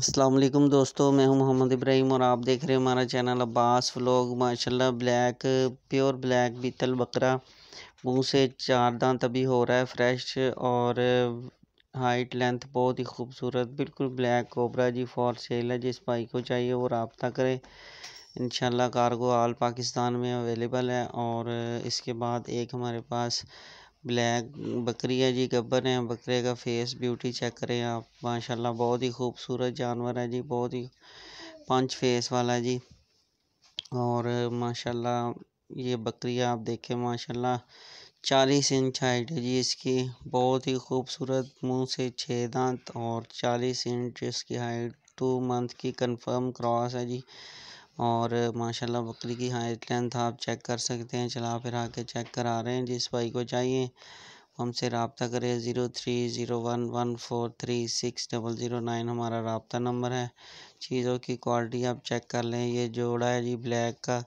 السلام علیکم دوستو میں ہوں محمد ابراہیم اور آپ دیکھ رہے ہیں ہمارا چینل عباس فلوگ ماشاء اللہ بلیک پیور بلیک بیتل بکرا منہ سے چار دانت ابھی ہو رہا ہے فریش اور ہائٹ لینتھ بہت ہی خوبصورت بالکل بلیک کوبرا جی فور سیل ہے جس بھائی کو چاہیے وہ رابطہ کرے انشاءاللہ کارگو آل پاکستان میں اویلیبل ہے اور اس کے بعد ایک ہمارے پاس بلیک بکری ہے جی گبر ہیں بکرے کا فیس بیوٹی چیک کریں آپ ماشاء اللہ بہت ہی خوبصورت جانور ہے جی بہت ہی پانچ فیس والا ہے جی اور ماشاء اللہ یہ بکری آپ دیکھیں ماشاء اللہ چالیس انچ ہائٹ ہے جی اس کی بہت ہی خوبصورت منہ سے چھ دانت اور چالیس انچ اس کی ہائٹ ٹو منتھ کی کنفرم کراس ہے جی اور ماشاء اللہ بکری کی ہائٹ لینتھ آپ چیک کر سکتے ہیں چلا پھر آ کے چیک کرا رہے ہیں جس بھائی کو چاہیے ہم سے رابطہ کریں zero three zero one one four three six double zero nine ہمارا رابطہ نمبر ہے چیزوں کی کوالٹی آپ چیک کر لیں یہ جوڑا ہے جی بلیک کا